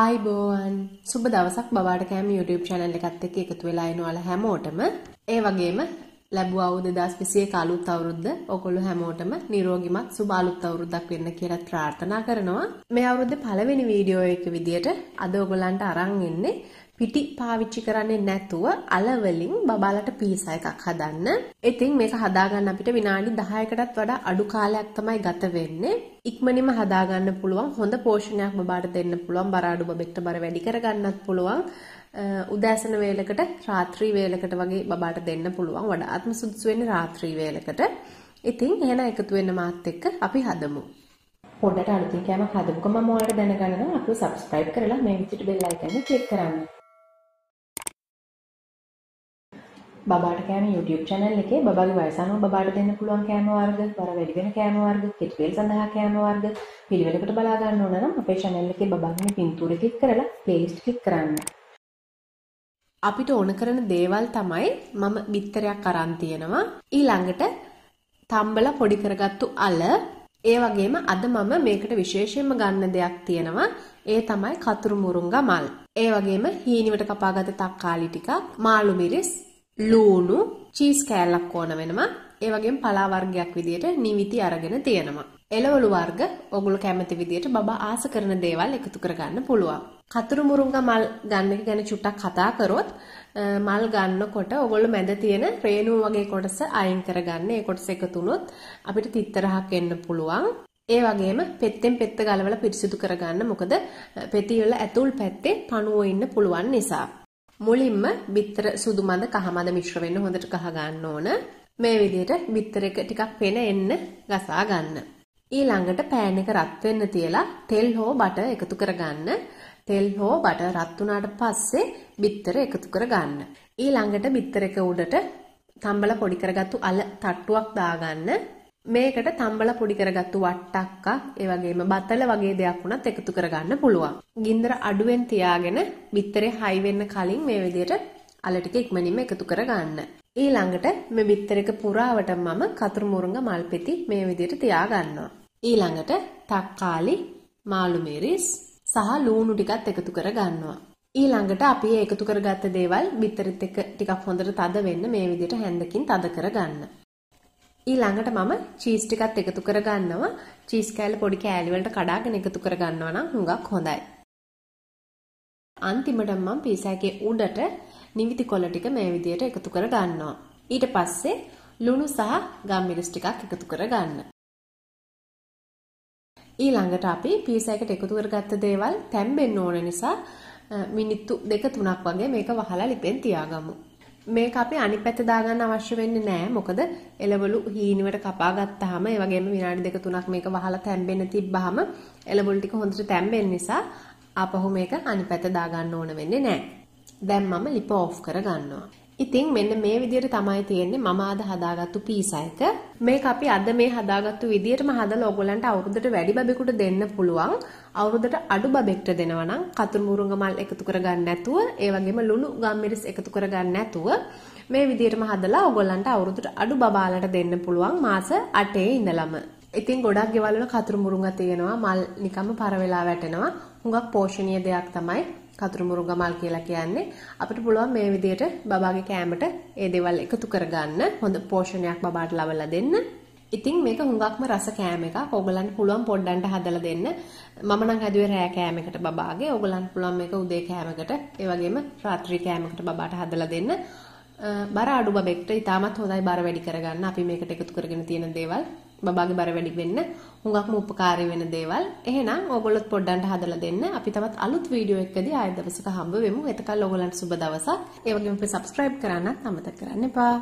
ආයිබෝවන් සුබ දවසක් බවාට කෑම YouTube channel එකත් එක්ක එකතු වෙලා ඉනවලා හැමෝටම ඒ වගේම ලැබුවා වූ 2021 අලුත් අවුරුද්ද ඔයගොල්ලෝ හැමෝටම නිරෝගිමත් සුබ අලුත් අවුරුද්දක් වෙන්න කියලා ප්‍රාර්ථනා කරනවා මේ අවුරුද්දේ පළවෙනි වීඩියෝ එක විදියට අද ඔයගොල්ලන්ට අරන් ඉන්නේ පිටි පාවිච්චි කරන්නේ නැතුව අල වලින් බබාලට පීසා එකක් හදන්න. ඉතින් මේක හදාගන්න අපිට විනාඩි 10කටත් වඩා අඩු කාලයක් තමයි ගත වෙන්නේ. ඉක්මනින්ම හදාගන්න පුළුවන් හොඳ පෝෂණයක් බබාට දෙන්න පුළුවන් බර අඩු බබෙක්ට බර වැඩි කරගන්නත් පුළුවන්. උදෑසන වේලකට රාත්‍රී වේලකට වගේ බබාට දෙන්න පුළුවන් වඩාත්ම සුදුසු වෙන්නේ රාත්‍රී වේලකට. ඉතින් එහෙනම් එකතු වෙන්න මාත් එක්ක අපි හදමු. පොඩ්ඩට අලුතින් කෑමක් හදමුකෝ මම ඔයාලට දැනගන්නවා අපිව subscribe කරලා මේ විදිහට bell icon එක click කරන්න. බබාට කෑම YouTube channel එකේ බබාගේ වයස අනුව බබාට දෙන්න පුළුවන් කෑම වර්ග, වර වැඩි වෙන කෑම වර්ග, කෙටි වේල් සඳහා කෑම වර්ග පිළිවෙලකට බලා ගන්න ඕන නම් අපේ channel එකේ බබාගේ පින්තූරේ ක්ලික් කරලා playlist ක්ලික් කරන්න. අපිට ඕන කරන දේවල් තමයි මම බිත්තරයක් අරන් තියෙනවා. ඊළඟට තම්බලා පොඩි කරගත්තු අල ඒ වගේම අද මම මේකට විශේෂයෙන්ම ගන්න දෙයක් තියෙනවා. ඒ තමයි කතුරු මුරුංගා මල්. ඒ වගේම හීනිවට කපාගත තක්කාලි ටිකක්, මාළු මිරිස්, ලූණු චීස් කෑල්ලක් ඕන වෙනවා. ඒ වගේම පලා වර්ගයක් විදියට නිවිති අරගෙන තියෙනවා. එළවලු වර්ග ඔගොල්ලෝ කැමති විදියට බබා ආස කරන දේවල් එකතු කරගන්න පුළුවන්. කතුරු මුරුංග මල් ගන්න එක ගැන චුට්ටක් කතා කරොත් මල් ගන්නකොට ඔගොල්ලෝ මැද තියෙන රේණු වගේ කොටස අයින් කරගන්න. ඒ කොටස එකතු වුණොත් අපිට තිත්තරහක් එන්න පුළුවන්. ඒ වගේම පෙත්තෙන් පෙත්ත ගලවලා පිරිසිදු කරගන්න මොකද පෙති වල ඇතුල් පැත්තේ පණුව ඉන්න පුළුවන් නිසා. මුලින්ම බිත්තර සුදු මඳ කහ මඳ මිශ්‍ර වෙන්න හොඳට ගහ ගන්න ඕන. මේ විදිහට බිත්තර එක ටිකක් පෙන එන්න ගසා ගන්න. ඊළඟට පෑන් එක රත් වෙන්න තියලා තෙල් හෝ බටර් එකතු කරගන්න. තෙල් හෝ බටර් රත් වුණාට පස්සේ බිත්තර එකතු කරගන්න. ඊළඟට බිත්තර එක උඩට තම්බල පොඩි කරගත්තු අල තට්ටුවක් දාගන්න. මේකට තම්බල පොඩි කරගත්තු වට්ටක්ක ඒ වගේම බතල වගේ දෙයක් වුණත් එකතු කරගන්න පුළුවන්. ගින්දර අඩුවෙන් තියාගෙන බිත්තරේ හයි වෙන්න කලින් මේ විදිහට අල ටික ඉක්මනින්ම එකතු කරගන්න. ඊළඟට මේ බිත්තරේක පුරාවට මම කතුරු මුරුංග මල් පෙති මේ විදිහට තියාගන්නවා. ඊළඟට තක්කාලි, මාළු මිරිස් සහ ලූණු ටිකත් එකතු කරගන්නවා. ඊළඟට අපි එකතු කරගත්ත දේවල් බිත්තරෙත් එක්ක ටිකක් හොඳට තද වෙන්න මේ විදිහට හැන්දකින් තද කරගන්න. ඊළඟට මම චීස් ටිකත් එකතු කරගන්නවා. චීස් කෑල්ල පොඩි කෑලි වලට කඩාගෙන එකතු කරගන්නවා නම් හුඟක් හොඳයි. අන්තිමට මම පීසාගේ උඩට නිවිති කොළ ටික මේ විදියට එකතු කරගන්නවා. ඊට පස්සේ ලුණු සහ ගම්මිරිස් ටිකක් එකතු කරගන්න. ඊළඟට අපි පීසා එකට එකතු කරගත්ත දේවල් තැම්බෙන්න ඕන නිසා මිනිත්තු දෙක තුනක් වගේ මේක වහලා ලිපෙන් තියාගමු. මේක අපි අනිත් පැත්ත දාගන්න අවශ්‍ය වෙන්නේ නැහැ. මොකද එළවලු හීනිවට කපා ගත්තාම ඒ වගේම විනාඩි දෙක තුනක් මේක වහලා තැම්බෙන්න තිබ්බහම එළවලු ටික හොඳට තැම්බෙන නිසා ආපහු මේක අනිත් පැත්ත දාගන්න ඕන වෙන්නේ නැහැ. දැන් මම ලිප ඕෆ් කරගන්නවා. ඉතින් මෙන්න මේ විදියට තමයි තියෙන්නේ මම අද හදාගත්තු පීසා එක. මේක අපි අද මේ හදාගත්තු විදියටම හදලා ඔයගොල්ලන්ට අවුරුද්දට වැඩි බබෙකුට දෙන්න පුළුවන්. අවුරුද්දට අඩු බබෙක්ට දෙනවා නම් කතුරු මුරුංග මල් එකතු කරගන්න නැතුව, ඒ වගේම ලුණු ගම්මිරිස් එකතු කරගන්න නැතුව මේ විදියටම හදලා ඔයගොල්ලන්ට අවුරුද්දට අඩු බබාලට දෙන්න පුළුවන් මාස 8 ඉඳලම. ඉතින් ගොඩක් ගෙවල් වල කතුරු මුරුංග තියෙනවා, මල් නිකම්ම පර වෙලා වැටෙනවා. හුඟක් පෝෂණීය දෙයක් තමයි කතුරු මුරුගමල් කියලා කියන්නේ අපිට පුළුවන් මේ විදිහට බබාගේ කෑමට ඒ දේවල් එකතු කරගන්න හොඳ පෝෂණයක් බබාට ලබලා දෙන්න. ඉතින් මේක හුඟක්ම රස කෑම එකක්. ඕගලන්ට පුළුවන් පොඩ්ඩන්ට හදලා දෙන්න. මම නම් හැදුවේ රෑ කෑමකට බබාගේ. ඕගලන්ට පුළුවන් මේක උදේ කෑමකට, ඒ වගේම රාත්‍රී කෑමකට බබාට හදලා දෙන්න. බර අඩු බබෙක්ට ඉතාමත් හොඳයි බර වැඩි කරගන්න. අපි මේකට එකතු කරගෙන තියෙන දේවල් බබාගේ බර වැඩි වෙන්න හුඟක්ම උපකාරී වෙන දේවල්. එහෙනම් ඕගොල්ලොත් පොඩ්ඩන්ට හදලා දෙන්න. අපි තවත් අලුත් වීඩියෝ එකකදී ආයෙ දවසක හම්බ වෙමු. එතකල් ඕගොල්ලන්ට සුබ දවසක්. ඒ වගේම අපි subscribe කරන්නත් අමතක කරන්න එපා.